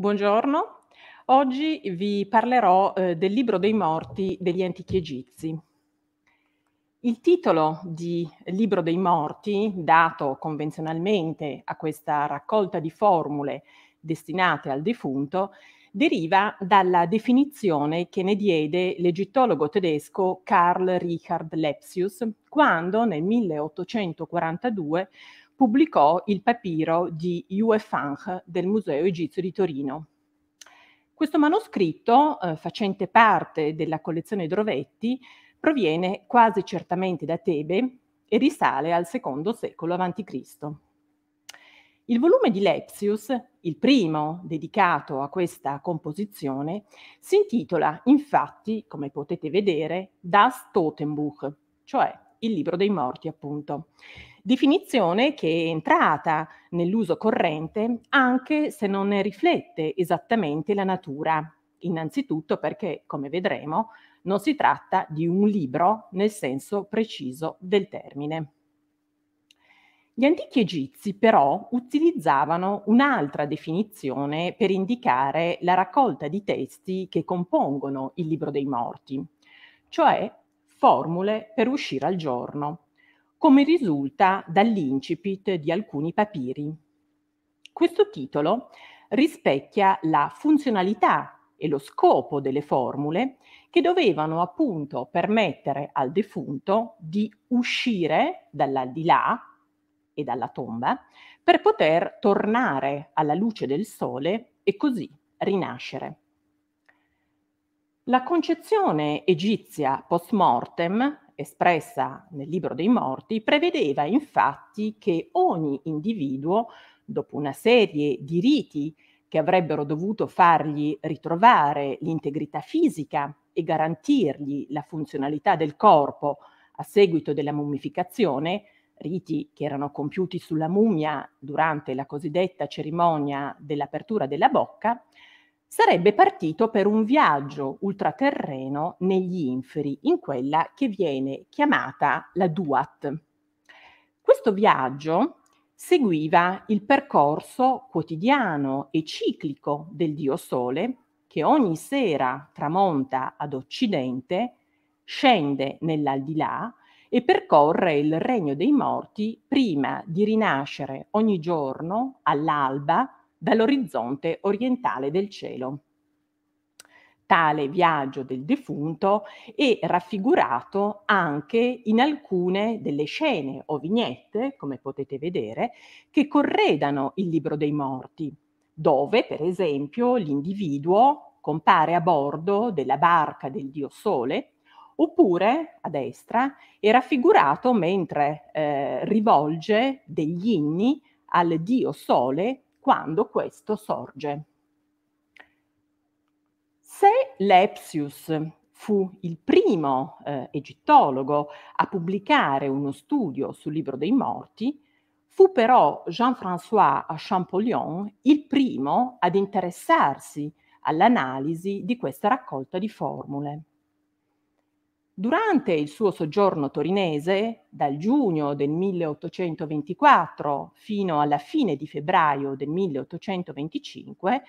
Buongiorno, oggi vi parlerò eh, del libro dei morti degli antichi egizi. Il titolo di Libro dei morti, dato convenzionalmente a questa raccolta di formule destinate al defunto, deriva dalla definizione che ne diede l'egittologo tedesco Karl Richard Lepsius quando nel 1842 pubblicò il papiro di Yue Fang del Museo Egizio di Torino. Questo manoscritto, eh, facente parte della collezione Drovetti, proviene quasi certamente da Tebe e risale al secondo secolo a.C. Il volume di Lepsius, il primo dedicato a questa composizione, si intitola infatti, come potete vedere, Das Totenbuch, cioè il libro dei morti appunto, definizione che è entrata nell'uso corrente anche se non ne riflette esattamente la natura, innanzitutto perché, come vedremo, non si tratta di un libro nel senso preciso del termine. Gli antichi egizi però utilizzavano un'altra definizione per indicare la raccolta di testi che compongono il libro dei morti, cioè formule per uscire al giorno, come risulta dall'incipit di alcuni papiri. Questo titolo rispecchia la funzionalità e lo scopo delle formule che dovevano appunto permettere al defunto di uscire dall'aldilà e dalla tomba per poter tornare alla luce del sole e così rinascere. La concezione egizia post mortem espressa nel libro dei morti, prevedeva infatti che ogni individuo, dopo una serie di riti che avrebbero dovuto fargli ritrovare l'integrità fisica e garantirgli la funzionalità del corpo a seguito della mummificazione, riti che erano compiuti sulla mummia durante la cosiddetta cerimonia dell'apertura della bocca, sarebbe partito per un viaggio ultraterreno negli inferi, in quella che viene chiamata la Duat. Questo viaggio seguiva il percorso quotidiano e ciclico del Dio Sole, che ogni sera tramonta ad occidente, scende nell'aldilà e percorre il regno dei morti prima di rinascere ogni giorno all'alba dall'orizzonte orientale del cielo. Tale viaggio del defunto è raffigurato anche in alcune delle scene o vignette, come potete vedere, che corredano il libro dei morti, dove per esempio l'individuo compare a bordo della barca del dio Sole, oppure a destra è raffigurato mentre eh, rivolge degli inni al dio Sole quando questo sorge. Se Lepsius fu il primo eh, egittologo a pubblicare uno studio sul libro dei morti, fu però Jean-François Champollion il primo ad interessarsi all'analisi di questa raccolta di formule. Durante il suo soggiorno torinese, dal giugno del 1824 fino alla fine di febbraio del 1825,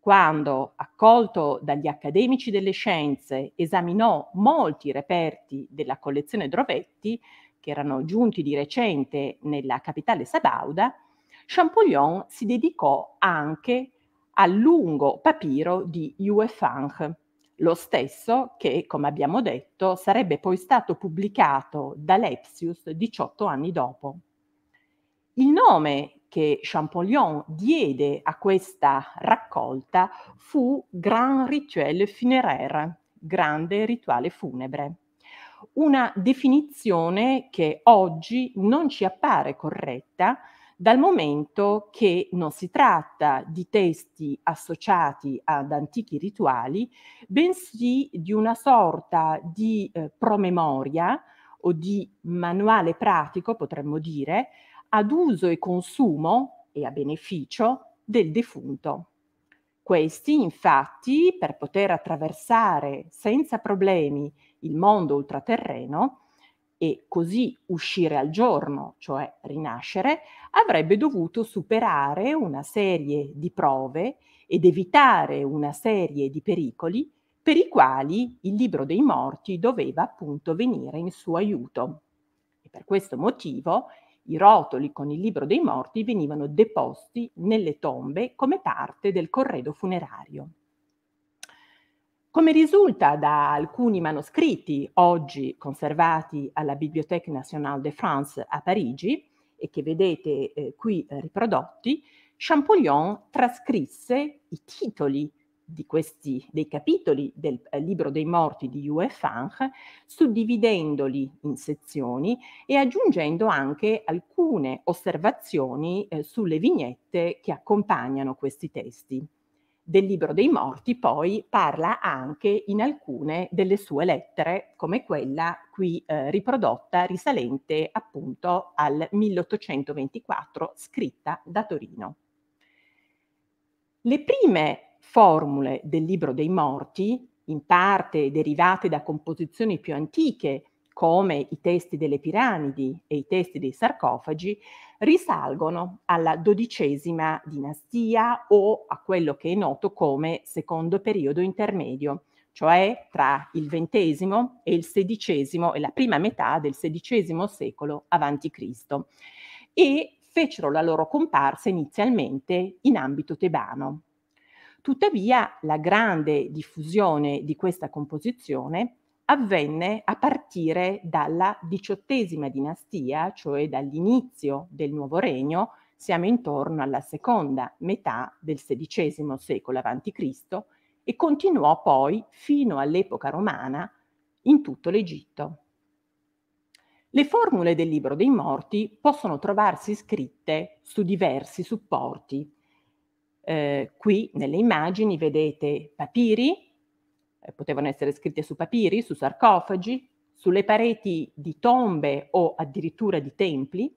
quando, accolto dagli accademici delle scienze, esaminò molti reperti della collezione Drovetti, che erano giunti di recente nella capitale sabauda, Champollion si dedicò anche al lungo papiro di Yue Fang, lo stesso che, come abbiamo detto, sarebbe poi stato pubblicato da Lepsius 18 anni dopo. Il nome che Champollion diede a questa raccolta fu Grand Rituel Funéraire, grande rituale funebre. Una definizione che oggi non ci appare corretta, dal momento che non si tratta di testi associati ad antichi rituali, bensì di una sorta di eh, promemoria o di manuale pratico, potremmo dire, ad uso e consumo e a beneficio del defunto. Questi, infatti, per poter attraversare senza problemi il mondo ultraterreno, e così uscire al giorno, cioè rinascere, avrebbe dovuto superare una serie di prove ed evitare una serie di pericoli per i quali il libro dei morti doveva appunto venire in suo aiuto. E per questo motivo i rotoli con il libro dei morti venivano deposti nelle tombe come parte del corredo funerario. Come risulta da alcuni manoscritti oggi conservati alla Bibliothèque Nationale de France a Parigi e che vedete eh, qui eh, riprodotti, Champollion trascrisse i titoli di questi, dei capitoli del eh, Libro dei Morti di Uefang, suddividendoli in sezioni e aggiungendo anche alcune osservazioni eh, sulle vignette che accompagnano questi testi del libro dei morti poi parla anche in alcune delle sue lettere, come quella qui eh, riprodotta, risalente appunto al 1824, scritta da Torino. Le prime formule del libro dei morti, in parte derivate da composizioni più antiche, come i testi delle piramidi e i testi dei sarcofagi, risalgono alla dodicesima dinastia o a quello che è noto come secondo periodo intermedio, cioè tra il XX e il XVI e la prima metà del XVI secolo a.C. e fecero la loro comparsa inizialmente in ambito tebano. Tuttavia la grande diffusione di questa composizione avvenne a partire dalla diciottesima dinastia, cioè dall'inizio del nuovo regno, siamo intorno alla seconda metà del XVI secolo a.C. e continuò poi fino all'epoca romana in tutto l'Egitto. Le formule del libro dei morti possono trovarsi scritte su diversi supporti. Eh, qui nelle immagini vedete papiri eh, potevano essere scritte su papiri, su sarcofagi, sulle pareti di tombe o addirittura di templi,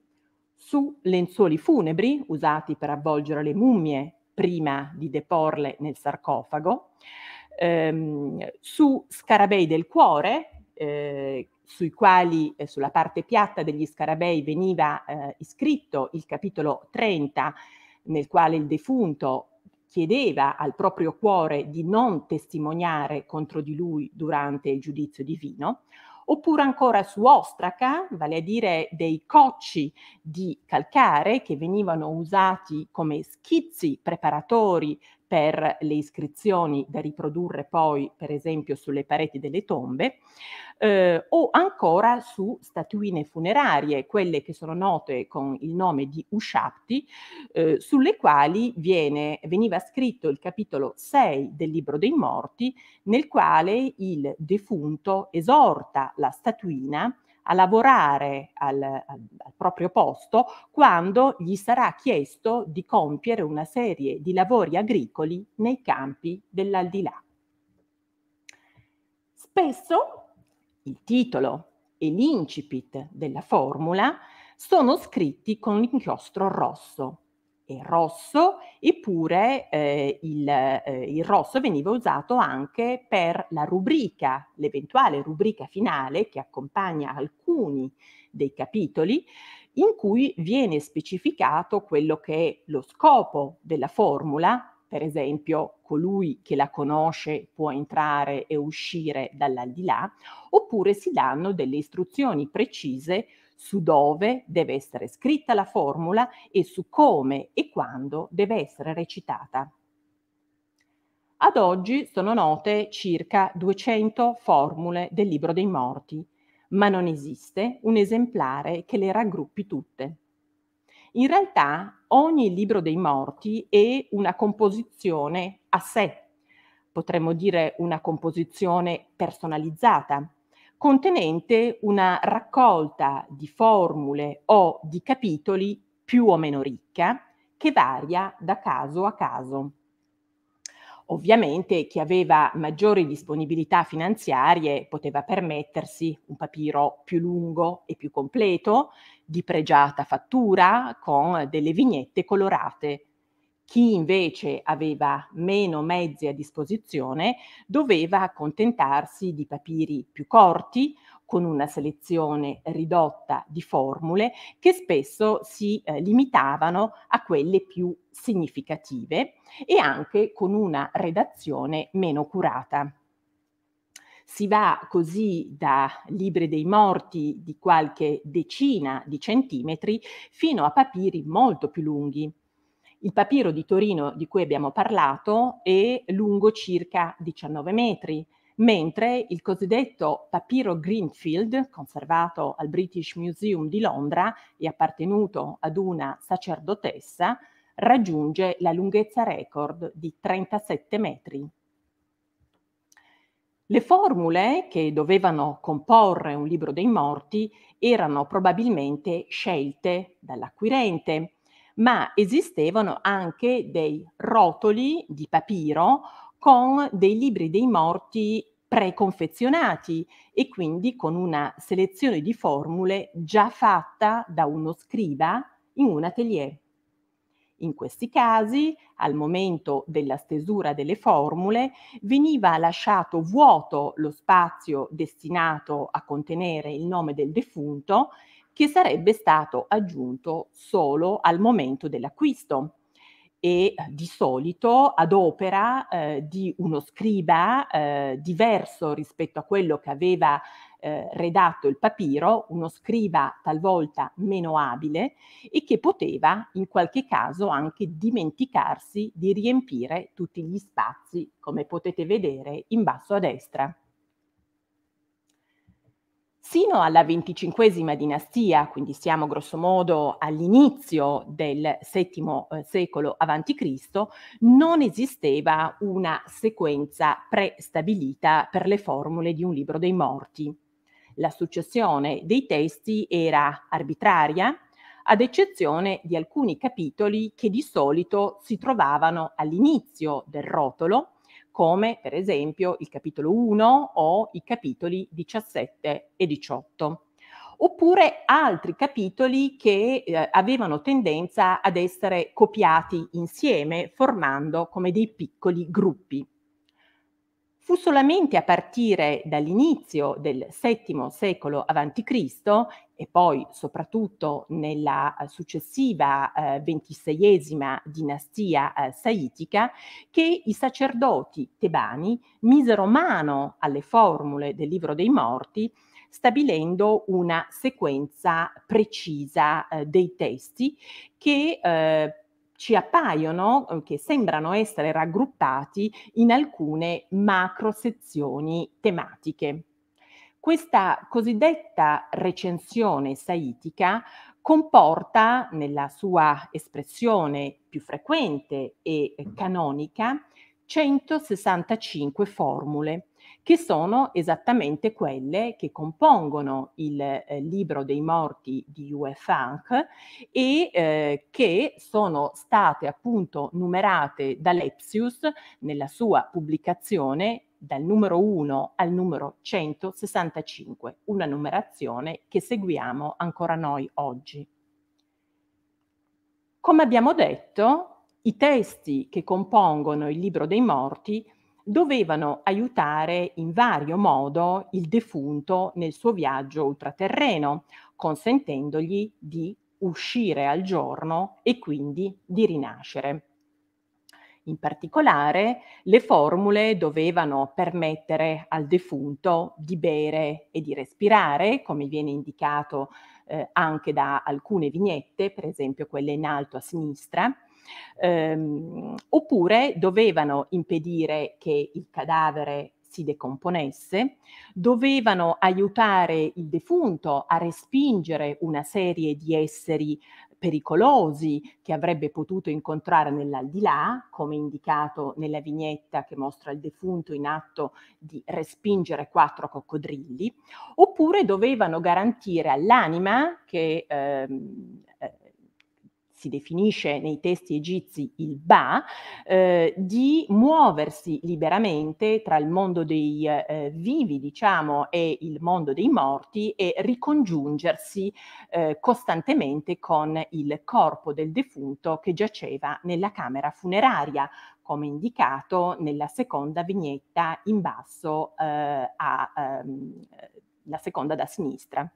su lenzuoli funebri usati per avvolgere le mummie prima di deporle nel sarcofago, ehm, su scarabei del cuore, eh, sui quali eh, sulla parte piatta degli scarabei veniva eh, iscritto il capitolo 30 nel quale il defunto chiedeva al proprio cuore di non testimoniare contro di lui durante il giudizio divino, oppure ancora su ostraca, vale a dire dei cocci di calcare che venivano usati come schizzi preparatori per le iscrizioni da riprodurre poi per esempio sulle pareti delle tombe eh, o ancora su statuine funerarie, quelle che sono note con il nome di Ushapti, eh, sulle quali viene, veniva scritto il capitolo 6 del Libro dei Morti, nel quale il defunto esorta la statuina a lavorare al, al, proprio posto quando gli sarà chiesto di compiere una serie di lavori agricoli nei campi dell'aldilà. Spesso il titolo e l'incipit della formula sono scritti con l'inchiostro rosso e rosso, eppure eh, il, eh, il, rosso veniva usato anche per la rubrica, l'eventuale rubrica finale che accompagna alcuni dei capitoli, in cui viene specificato quello che è lo scopo della formula, per esempio colui che la conosce può entrare e uscire dall'aldilà, oppure si danno delle istruzioni precise su dove deve essere scritta la formula e su come e quando deve essere recitata. Ad oggi sono note circa 200 formule del libro dei morti, ma non esiste un esemplare che le raggruppi tutte. In realtà ogni libro dei morti è una composizione a sé, potremmo dire una composizione personalizzata, contenente una raccolta di formule o di capitoli più o meno ricca che varia da caso a caso. Ovviamente chi aveva maggiori disponibilità finanziarie poteva permettersi un papiro più lungo e più completo, di pregiata fattura, con delle vignette colorate chi invece aveva meno mezzi a disposizione doveva accontentarsi di papiri più corti, con una selezione ridotta di formule che spesso si eh, limitavano a quelle più significative e anche con una redazione meno curata. Si va così da libri dei morti di qualche decina di centimetri fino a papiri molto più lunghi, il papiro di Torino di cui abbiamo parlato è lungo circa 19 metri, mentre il cosiddetto papiro Greenfield, conservato al British Museum di Londra e appartenuto ad una sacerdotessa, raggiunge la lunghezza record di 37 metri. Le formule che dovevano comporre un libro dei morti erano probabilmente scelte dall'acquirente ma esistevano anche dei rotoli di papiro con dei libri dei morti preconfezionati e quindi con una selezione di formule già fatta da uno scriba in un atelier. In questi casi, al momento della stesura delle formule, veniva lasciato vuoto lo spazio destinato a contenere il nome del defunto che sarebbe stato aggiunto solo al momento dell'acquisto e eh, di solito ad opera eh, di uno scriba eh, diverso rispetto a quello che aveva eh, redatto il papiro, uno scriba talvolta meno abile e che poteva in qualche caso anche dimenticarsi di riempire tutti gli spazi, come potete vedere in basso a destra sino alla venticinquesima dinastia, quindi siamo grossomodo all'inizio del VII eh, secolo a.C., non esisteva una sequenza prestabilita per le formule di un libro dei morti. La successione dei testi era arbitraria, ad eccezione di alcuni capitoli che di solito si trovavano all'inizio del rotolo come per esempio il capitolo 1 o i capitoli 17 e 18 oppure altri capitoli che eh, avevano tendenza ad essere copiati insieme formando come dei piccoli gruppi fu solamente a partire dall'inizio del VII secolo a.C. e poi soprattutto nella eh, successiva eh, ventiseiesima dinastia eh, saitica che i sacerdoti tebani misero mano alle formule del libro dei morti stabilendo una sequenza precisa eh, dei testi che eh, ci appaiono, eh, che sembrano essere raggruppati in alcune macro sezioni tematiche. Questa cosiddetta recensione saitica comporta, nella sua espressione più frequente e mm. canonica, 165 formule, che sono esattamente quelle che compongono il eh, libro dei morti di Uwe e eh, che sono state appunto numerate da Lepsius nella sua pubblicazione dal numero 1 al numero 165, una numerazione che seguiamo ancora noi oggi. Come abbiamo detto, i testi che compongono il libro dei morti dovevano aiutare in vario modo il defunto nel suo viaggio ultraterreno, consentendogli di uscire al giorno e quindi di rinascere. In particolare, le formule dovevano permettere al defunto di bere e di respirare, come viene indicato eh, anche da alcune vignette, per esempio quelle in alto a sinistra, Ehm, oppure dovevano impedire che il cadavere si decomponesse, dovevano aiutare il defunto a respingere una serie di esseri pericolosi che avrebbe potuto incontrare nell'aldilà, come indicato nella vignetta che mostra il defunto in atto di respingere quattro coccodrilli, oppure dovevano garantire all'anima che ehm, si definisce nei testi egizi il Ba, eh, di muoversi liberamente tra il mondo dei eh, vivi, diciamo, e il mondo dei morti e ricongiungersi eh, costantemente con il corpo del defunto che giaceva nella camera funeraria, come indicato nella seconda vignetta in basso, eh, a, ehm, la seconda da sinistra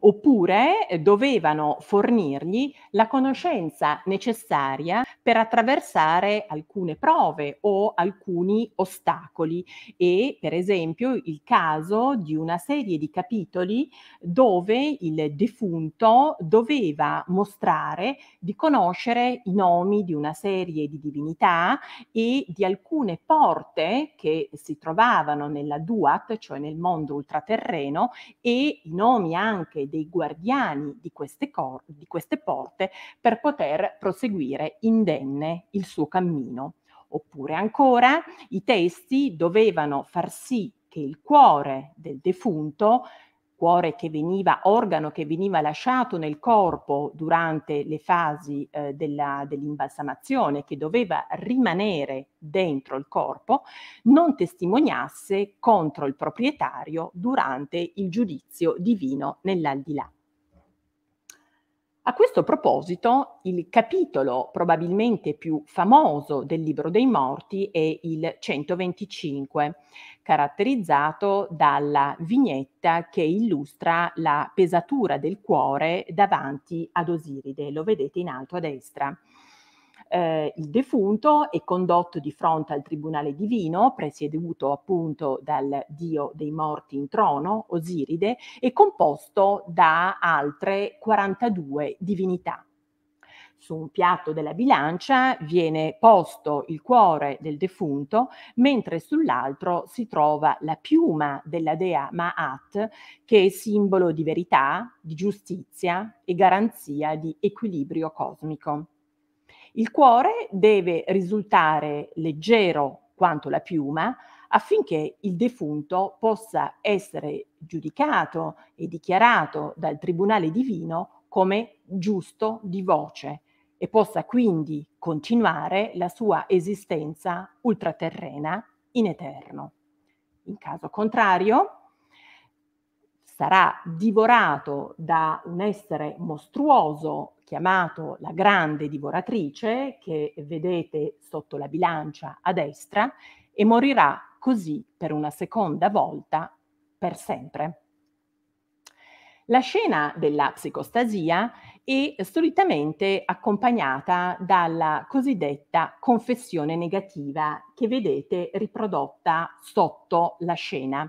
oppure eh, dovevano fornirgli la conoscenza necessaria per attraversare alcune prove o alcuni ostacoli e per esempio il caso di una serie di capitoli dove il defunto doveva mostrare di conoscere i nomi di una serie di divinità e di alcune porte che si trovavano nella Duat, cioè nel mondo ultraterreno, e i nomi anche dei, dei guardiani di queste, cor- di queste porte per poter proseguire indenne il suo cammino. Oppure ancora, i testi dovevano far sì che il cuore del defunto cuore che veniva, organo che veniva lasciato nel corpo durante le fasi eh, della, dell'imbalsamazione, che doveva rimanere dentro il corpo, non testimoniasse contro il proprietario durante il giudizio divino nell'aldilà. A questo proposito, il capitolo probabilmente più famoso del Libro dei Morti è il 125, caratterizzato dalla vignetta che illustra la pesatura del cuore davanti ad Osiride, lo vedete in alto a destra eh, il defunto è condotto di fronte al Tribunale Divino, presieduto appunto dal Dio dei morti in trono, Osiride, e composto da altre 42 divinità su un piatto della bilancia viene posto il cuore del defunto, mentre sull'altro si trova la piuma della dea Ma'at, che è simbolo di verità, di giustizia e garanzia di equilibrio cosmico. Il cuore deve risultare leggero quanto la piuma affinché il defunto possa essere giudicato e dichiarato dal Tribunale Divino come giusto di voce e possa quindi continuare la sua esistenza ultraterrena in eterno. In caso contrario, sarà divorato da un essere mostruoso chiamato la grande divoratrice che vedete sotto la bilancia a destra e morirà così per una seconda volta per sempre. La scena della psicostasia è solitamente accompagnata dalla cosiddetta confessione negativa che vedete riprodotta sotto la scena.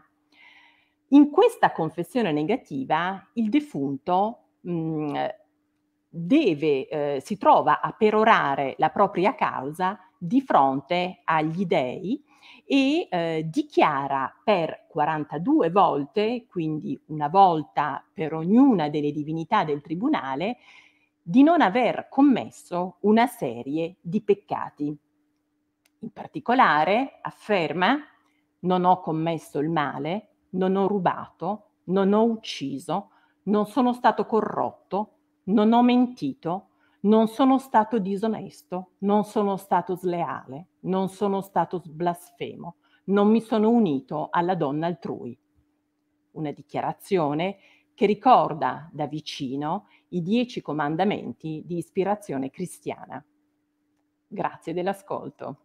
In questa confessione negativa il defunto mh, mm, deve, eh, si trova a perorare la propria causa di fronte agli dei e eh, dichiara per 42 volte, quindi una volta per ognuna delle divinità del tribunale, di non aver commesso una serie di peccati. In particolare afferma non ho commesso il male, non ho rubato, non ho ucciso, non sono stato corrotto, non ho mentito, non sono stato disonesto, non sono stato sleale, non sono stato blasfemo, non mi sono unito alla donna altrui. Una dichiarazione che ricorda da vicino i dieci comandamenti di ispirazione cristiana. Grazie dell'ascolto.